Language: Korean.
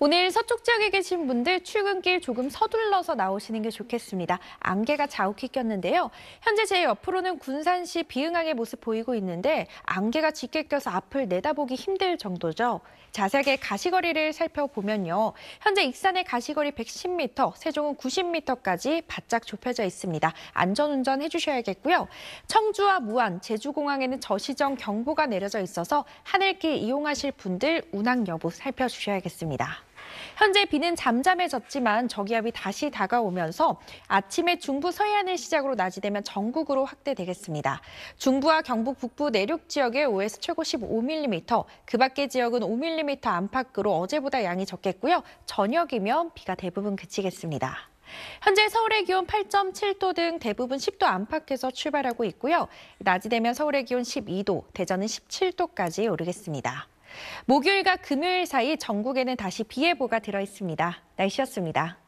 오늘 서쪽 지역에 계신 분들 출근길 조금 서둘러서 나오시는 게 좋겠습니다. 안개가 자욱히 꼈는데요. 현재 제 옆으로는 군산시 비응항의 모습 보이고 있는데 안개가 짙게 껴서 앞을 내다보기 힘들 정도죠. 자세하게 가시거리를 살펴보면요. 현재 익산의 가시거리 110m, 세종은 90m까지 바짝 좁혀져 있습니다. 안전운전 해주셔야겠고요. 청주와 무안, 제주공항에는 저시정 경보가 내려져 있어서 하늘길 이용하실 분들 운항 여부 살펴주셔야겠습니다. 현재 비는 잠잠해졌지만 저기압이 다시 다가오면서 아침에 중부 서해안을 시작으로 낮이 되면 전국으로 확대되겠습니다. 중부와 경북 북부 내륙 지역에 5에서 최고 15mm, 그 밖의 지역은 5mm 안팎으로 어제보다 양이 적겠고요. 저녁이면 비가 대부분 그치겠습니다. 현재 서울의 기온 8.7도 등 대부분 10도 안팎에서 출발하고 있고요. 낮이 되면 서울의 기온 12도, 대전은 17도까지 오르겠습니다. 목요일과 금요일 사이 전국에는 다시 비 예보가 들어 있습니다. 날씨였습니다.